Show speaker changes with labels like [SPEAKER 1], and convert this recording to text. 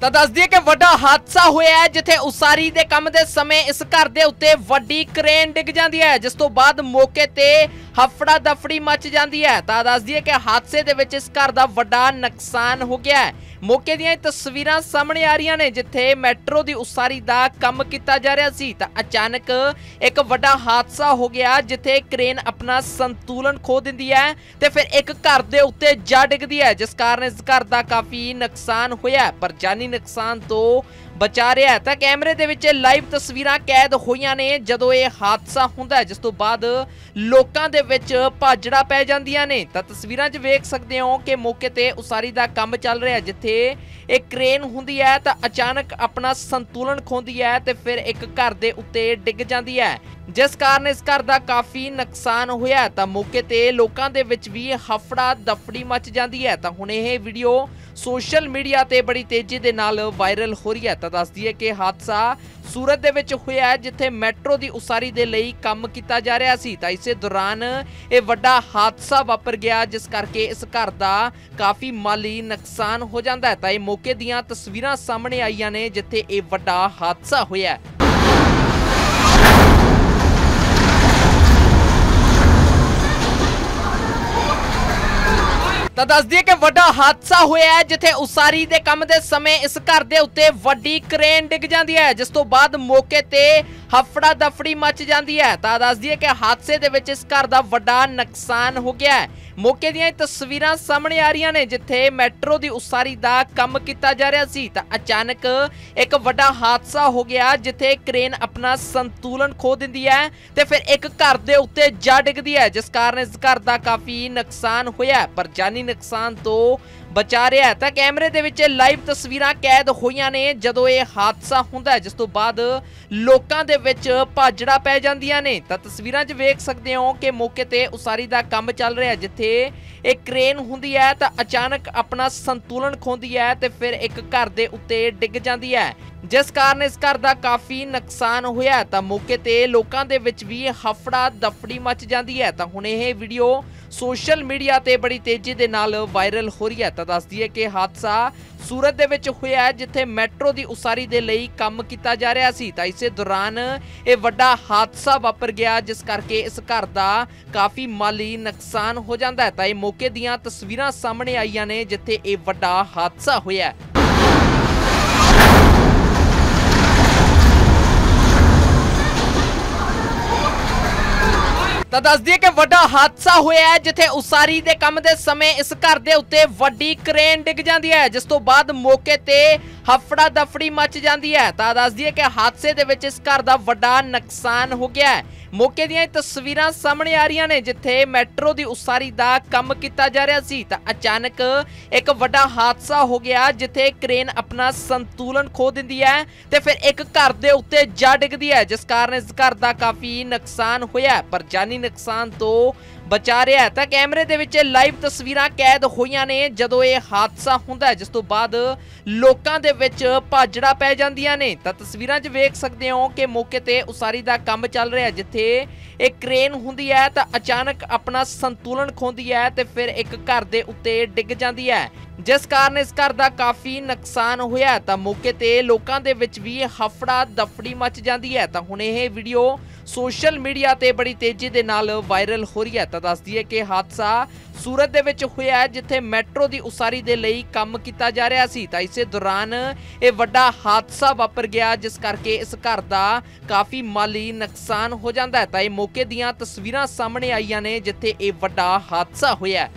[SPEAKER 1] ਤਾਂ ਦੱਸ ਦਈਏ ਕਿ ਵੱਡਾ ਹਾਦਸਾ ਹੋਇਆ ਹੈ ਜਿੱਥੇ ਉਸਾਰੀ ਦੇ ਕੰਮ ਦੇ ਸਮੇਂ ਇਸ ਘਰ ਦੇ ਉੱਤੇ ਵੱਡੀ ਕ੍ਰੇਨ ਡਿੱਗ ਜਾਂਦੀ ਹੈ ਜਿਸ ਤੋਂ ਬਾਅਦ ਮੌਕੇ ਤੇ ਹਫੜਾ ਦਫੜੀ ਮਚ ਜਾਂਦੀ ਹੈ ਤਾਂ ਦੱਸਦੀ ਹੈ ਕਿ ਹਾਦਸੇ ਦੇ ਵਿੱਚ ਇਸ ਘਰ ਦਾ ਵੱਡਾ ਨੁਕਸਾਨ ਹੋ ਗਿਆ ਹੈ ਮੌਕੇ ਦੀਆਂ ਤਸਵੀਰਾਂ ਸਾਹਮਣੇ ਆ ਰਹੀਆਂ ਨੇ ਜਿੱਥੇ ਮੈਟਰੋ ਦੀ ਉਸਾਰੀ ਦਾ ਕੰਮ ਕੀਤਾ ਜਾ ਰਿਹਾ ਸੀ ਤਾਂ ਅਚਾਨਕ ਇੱਕ ਵੱਡਾ ਹਾਦਸਾ ਹੋ ਗਿਆ ਜਿੱਥੇ ਕ੍ਰੇਨ ਆਪਣਾ ਸੰਤੁਲਨ ਖੋ ਦਿੰਦੀ ਹੈ ਤੇ ਫਿਰ ਇੱਕ ਘਰ ਦੇ ਉੱਤੇ ਜਾ ਡਿੱਗਦੀ ਹੈ ਜਿਸ ਕਾਰਨ ਇਸ ਘਰ ਦਾ ਕਾਫੀ ਨੁਕਸਾਨ ਹੋਇਆ ਪਰ ਜਾਨੀ ਨੁਕਸਾਨ ਤੋਂ ਬਚਾ ਰਿਹਾ ਹੈ ਤਾਂ ਕੈਮਰੇ ਦੇ ਵਿੱਚ ਲਾਈਵ ਤਸਵੀਰਾਂ ਕੈਦ ਹੋਈਆਂ ਨੇ ਜਦੋਂ ਇਹ ਹਾਦਸਾ ਹੁੰਦਾ ਜਿਸ ਤੋਂ ਬਾਅਦ ਲੋਕਾਂ ਦੇ ਵਿੱਚ ਭਾਜੜਾ ਪੈ ਜਾਂਦੀਆਂ ਨੇ ਤਾਂ ਤਸਵੀਰਾਂ 'ਚ ਵੇਖ ਸਕਦੇ ਹੋ ਕਿ ਮੌਕੇ ਤੇ ਉਸਾਰੀ ਦਾ ਕੰਮ ਚੱਲ ਰਿਹਾ ਜਿੱਥੇ ਇਹ ਕ੍ਰੇਨ ਹੁੰਦੀ ਹੈ ਤਾਂ ਅਚਾਨਕ ਆਪਣਾ ਸੰਤੁਲਨ ਖੋਹਦੀ ਹੈ ਤੇ ਫਿਰ ਇੱਕ ਘਰ ਦੇ ਉੱਤੇ ਡਿੱਗ ਜਾਂਦੀ ਹੈ ਜਿਸ ਕਾਰਨ ਇਸ ਘਰ ਦਾ ਕਾਫੀ ਨੁਕਸਾਨ ਹੋਇਆ ਤਾਂ ਮੌਕੇ ਤੇ ਲੋਕਾਂ ਦੇ ਵਿੱਚ ਵੀ ਹਫੜਾ ਦਫੜੀ ਮਚ ਜਾਂਦੀ ਹੈ ਤਾਂ ਹੁਣ ਇਹ ਵੀਡੀਓ ਸੋਸ਼ਲ ਮੀਡੀਆ ਤੇ ਬੜੀ ਤੇਜ਼ੀ ਦੇ ਨਾਲ ਵਾਇਰਲ ਹੋ ਰਹੀ ਹੈ ਤਾਂ ਦੱਸਦੀ ਹੈ ਕਿ ਹਾਦਸਾ ਸੂਰਤ ਦੇ ਵਿੱਚ ਹੋਇਆ ਹੈ ਜਿੱਥੇ ਮੈਟਰੋ ਦੀ ਉਸਾਰੀ ਦੇ ਲਈ ਕੰਮ ਕੀਤਾ ਜਾ ਰਿਹਾ ਸੀ ਤਾਂ ਇਸੇ ਦੌਰਾਨ ਇਹ ਵੱਡਾ ਹਾਦਸਾ ਵਾਪਰ ਗਿਆ ਜਿਸ ਕਰਕੇ ਇਸ ਘਰ ਦਾ ਕਾਫੀ ਮਾਲੀ ਨੁਕਸਾਨ ਹੋ ਜਾਂਦਾ ਹੈ ਤਾਂ ਇਹ ਮੌਕੇ ਦੀਆਂ ਤਸਵੀਰਾਂ ਸਾਹਮਣੇ ਆਈਆਂ ਨੇ ਜਿੱਥੇ ਇਹ ਵੱਡਾ ਹਾਦਸਾ ਹੋਇਆ ਤਾਂ ਦੱਸ ਦਈਏ ਕਿ ਵੱਡਾ ਹਾਦਸਾ ਹੋਇਆ ਹੈ ਜਿੱਥੇ ਉਸਾਰੀ ਦੇ ਕੰਮ ਦੇ ਸਮੇਂ ਇਸ ਘਰ ਦੇ ਉੱਤੇ ਵੱਡੀ ਕ੍ਰੇਨ ਡਿੱਗ ਜਾਂਦੀ ਹੈ ਜਿਸ ਤੋਂ ਬਾਅਦ ਮੌਕੇ ਤੇ ਹਫੜਾ ਦਫੜੀ ਮਚ ਜਾਂਦੀ ਹੈ ਤਾਂ ਦੱਸਦੀ ਹੈ ਕਿ ਹਾਦਸੇ ਦੇ ਵਿੱਚ ਇਸ ਘਰ ਦਾ ਵੱਡਾ ਨੁਕਸਾਨ ਹੋ ਗਿਆ ਹੈ ਮੌਕੇ ਦੀਆਂ ਤਸਵੀਰਾਂ ਸਾਹਮਣੇ ਆ ਰਹੀਆਂ ਨੇ ਜਿੱਥੇ ਮੈਟਰੋ ਦੀ ਉਸਾਰੀ ਦਾ ਕੰਮ ਕੀਤਾ ਜਾ ਰਿਹਾ ਸੀ ਤਾਂ ਅਚਾਨਕ ਇੱਕ ਵੱਡਾ ਹਾਦਸਾ ਹੋ ਗਿਆ ਜਿੱਥੇ ਕ੍ਰੇਨ ਆਪਣਾ ਸੰਤੁਲਨ ਖੋ ਦਿੰਦੀ ਹੈ ਤੇ ਫਿਰ ਇੱਕ ਘਰ ਦੇ ਉੱਤੇ ਜਾ ਡਿੱਗਦੀ ਹੈ ਜਿਸ ਕਾਰਨ ਇਸ ਘਰ ਦਾ ਕਾਫੀ ਨੁਕਸਾਨ ਹੋਇਆ ਪਰ ਜਾਨੀ ਨੁਕਸਾਨ ਤੋਂ ਬਚਾ ਰਿਹਾ ਤਾਂ ਕੈਮਰੇ ਦੇ ਵਿੱਚ ਲਾਈਵ ਤਸਵੀਰਾਂ ਕੈਦ ਹੋਈਆਂ ਨੇ ਜਦੋਂ ਇਹ ਹਾਦਸਾ ਹੁੰਦਾ ਹੈ ਜਿਸ ਤੋਂ ਬਾਅਦ ਲੋਕਾਂ ਦੇ ਵਿੱਚ ਭਾਜੜਾ ਪੈ ਜਾਂਦੀਆਂ ਨੇ ਤਾਂ ਤਸਵੀਰਾਂ 'ਚ ਵੇਖ ਸਕਦੇ ਹੋ ਕਿ ਮੌਕੇ ਤੇ ਉਸਾਰੀ ਦਾ ਕੰਮ ਚੱਲ ਰਿਹਾ ਜਿੱਥੇ ਇਹ ਕ੍ਰੇਨ ਹੁੰਦੀ ਹੈ ਤਾਂ ਅਚਾਨਕ ਆਪਣਾ ਸੰਤੁਲਨ ਖੋਹਦੀ ਹੈ ਤੇ ਫਿਰ ਇੱਕ ਘਰ ਦੇ ਉੱਤੇ ਡਿੱਗ ਜਾਂਦੀ ਹੈ ਜਿਸ ਕਾਰਨ ਇਸ ਘਰ ਦਾ ਕਾਫੀ ਨੁਕਸਾਨ ਹੋਇਆ ਤਾਂ ਮੌਕੇ ਤੇ ਲੋਕਾਂ ਦੇ ਵਿੱਚ ਵੀ ਹਫੜਾ ਦਫੜੀ ਮਚ ਜਾਂਦੀ ਹੈ ਤਾਂ ਹੁਣ ਇਹ ਵੀਡੀਓ ਸੋਸ਼ਲ ਮੀਡੀਆ ਤੇ ਬੜੀ ਤੇਜ਼ੀ ਦੇ ਨਾਲ ਵਾਇਰਲ ਹੋ ਰਹੀ ਹੈ ਤਾਂ ਦੱਸਦੀ ਹੈ ਕਿ ਹਾਦਸਾ ਸੂਰਤ ਦੇ ਵਿੱਚ ਹੋਇਆ ਹੈ ਜਿੱਥੇ ਮੈਟਰੋ ਦੀ ਉਸਾਰੀ ਦੇ ਲਈ ਕੰਮ ਕੀਤਾ ਜਾ ਰਿਹਾ ਸੀ ਤਾਂ ਇਸੇ ਦੌਰਾਨ ਇਹ ਵੱਡਾ ਹਾਦਸਾ ਵਾਪਰ ਗਿਆ ਜਿਸ ਕਰਕੇ ਇਸ ਘਰ ਦਾ ਕਾਫੀ ਮਾਲੀ ਨੁਕਸਾਨ ਹੋ ਜਾਂਦਾ ਹੈ ਤਾਂ ਇਹ ਮੌਕੇ ਦੀਆਂ ਤਸਵੀਰਾਂ ਸਾਹਮਣੇ ਆਈਆਂ ਨੇ ਜਿੱਥੇ ਇਹ ਵੱਡਾ ਹਾਦਸਾ ਹੋਇਆ ਹੈ ਤਾਂ ਦੱਸ ਦਈਏ ਕਿ ਵੱਡਾ ਹਾਦਸਾ ਹੋਇਆ ਹੈ ਜਿੱਥੇ ਉਸਾਰੀ ਦੇ ਕੰਮ ਦੇ ਸਮੇਂ ਇਸ ਘਰ ਦੇ ਉੱਤੇ ਵੱਡੀ ਕ੍ਰੇਨ ਡਿੱਗ ਜਾਂਦੀ ਹੈ ਜਿਸ ਤੋਂ ਬਾਅਦ ਮੌਕੇ ਤੇ ਹਫੜਾ ਦਫੜੀ ਮਚ ਜਾਂਦੀ ਹੈ ਤਾਂ ਦੱਸ ਦਈਏ ਕਿ ਹਾਦਸੇ ਦੇ ਵਿੱਚ ਇਸ ਘਰ ਦਾ ਵੱਡਾ ਨੁਕਸਾਨ ਹੋ ਗਿਆ ਹੈ ਮੌਕੇ ਦੀਆਂ ਇਹ ਤਸਵੀਰਾਂ ਸਾਹਮਣੇ ਆ ਰਹੀਆਂ ਨੇ ਜਿੱਥੇ ਮੈਟਰੋ ਦੀ ਉਸਾਰੀ ਦਾ ਕੰਮ ਕੀਤਾ ਜਾ ਰਿਹਾ ਸੀ ਤਾਂ ਅਚਾਨਕ ਇੱਕ ਵੱਡਾ ਹਾਦਸਾ ਹੋ ਗਿਆ ਜਿੱਥੇ ਕ੍ਰੇਨ ਆਪਣਾ ਸੰਤੁਲਨ ਖੋ ਦਿੰਦੀ ਹੈ ਤੇ ਫਿਰ ਇੱਕ ਘਰ ਦੇ ਉੱਤੇ ਜਾ ਡਿੱਗਦੀ ਹੈ ਜਿਸ ਕਾਰਨ ਇਸ ਘਰ ਦਾ ਕਾਫੀ ਨੁਕਸਾਨ ਹੋਇਆ ਪਰ ਜਾਨੀ ਨੁਕਸਾਨ ਤੋਂ ਬਚਾ ਰਿਹਾ ਤਾਂ ਕੈਮਰੇ ਦੇ ਵਿੱਚ ਲਾਈਵ ਤਸਵੀਰਾਂ ਕੈਦ ਹੋਈਆਂ ਨੇ ਜਦੋਂ ਇਹ ਹਾਦਸਾ ਹੁੰਦਾ ਜਿਸ ਤੋਂ ਬਾਅਦ ਲੋਕਾਂ ਦੇ ਵਿੱਚ ਭਾਜੜਾ ਪੈ ਜਾਂਦੀਆਂ ਨੇ ਤਾਂ ਤਸਵੀਰਾਂ 'ਚ ਵੇਖ ਸਕਦੇ ਹੋ ਕਿ ਮੌਕੇ ਤੇ ਉਸਾਰੀ ਦਾ ਕੰਮ ਚੱਲ ਰਿਹਾ ਜਿੱਥੇ ਜਿੱਥੇ ਇਹ ਕ੍ਰੇਨ ਹੁੰਦੀ ਹੈ ਤਾਂ ਅਚਾਨਕ ਆਪਣਾ ਸੰਤੁਲਨ ਖੋਦੀ ਹੈ ਤੇ ਫਿਰ ਇੱਕ ਘਰ ਦੇ ਉੱਤੇ ਡਿੱਗ ਜਾਂਦੀ ਹੈ ਜਿਸ ਕਾਰਨ ਇਸ ਘਰ ਦਾ ਕਾਫੀ ਨੁਕਸਾਨ ਹੋਇਆ ਤਾਂ ਮੌਕੇ ਤੇ ਲੋਕਾਂ ਦੇ ਵਿੱਚ ਵੀ ਹਫੜਾ ਦਫੜੀ ਮਚ ਜਾਂਦੀ ਹੈ ਤਾਂ ਹੁਣ ਇਹ ਵੀਡੀਓ ਸੋਸ਼ਲ ਮੀਡੀਆ ਤੇ ਬੜੀ ਤੇਜ਼ੀ ਦੇ ਨਾਲ ਵਾਇਰਲ ਹੋ ਰਹੀ ਹੈ ਤਾਂ ਦੱਸਦੀ ਹੈ ਕਿ ਹਾਦਸਾ ਸੂਰਤ ਦੇ ਵਿੱਚ ਹੋਇਆ ਜਿੱਥੇ ਮੈਟਰੋ ਦੀ ਉਸਾਰੀ ਦੇ ਲਈ ਕੰਮ ਕੀਤਾ ਜਾ ਰਿਹਾ ਸੀ ਤਾਂ ਇਸੇ ਦੌਰਾਨ ਇਹ ਵੱਡਾ ਹਾਦਸਾ ਵਾਪਰ ਗਿਆ ਜਿਸ ਕਰਕੇ ਇਸ ਘਰ ਦਾ ਕਾਫੀ ਮਾਲੀ ਨੁਕਸਾਨ ਹੋ ਜਾਂਦਾ ਹੈ ਤਾਂ ਇਹ ਮੌਕੇ ਦੀਆਂ ਤਸਵੀਰਾਂ ਸਾਹਮਣੇ ਆਈਆਂ ਨੇ ਜਿੱਥੇ ਇਹ ਵੱਡਾ ਹਾਦਸਾ ਹੋਇਆ